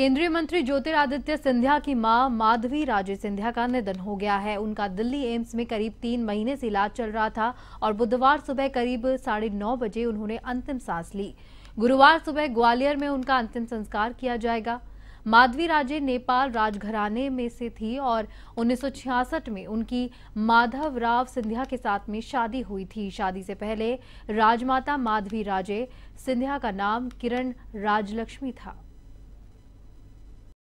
केंद्रीय मंत्री ज्योतिरादित्य सिंधिया की मां माधवी राजे सिंधिया का निधन हो गया है उनका दिल्ली एम्स में करीब तीन महीने से इलाज चल रहा था और बुधवार सुबह करीब साढ़े नौ बजे उन्होंने अंतिम सांस ली गुरुवार सुबह ग्वालियर में उनका अंतिम संस्कार किया जाएगा माधवी राजे नेपाल राजघराने में से थी और 1966 में उनकी माधव राव सिंधिया के साथ में शादी हुई थी शादी से पहले राजमाता माधवी राजे सिंधिया का नाम किरण राजलक्ष्मी था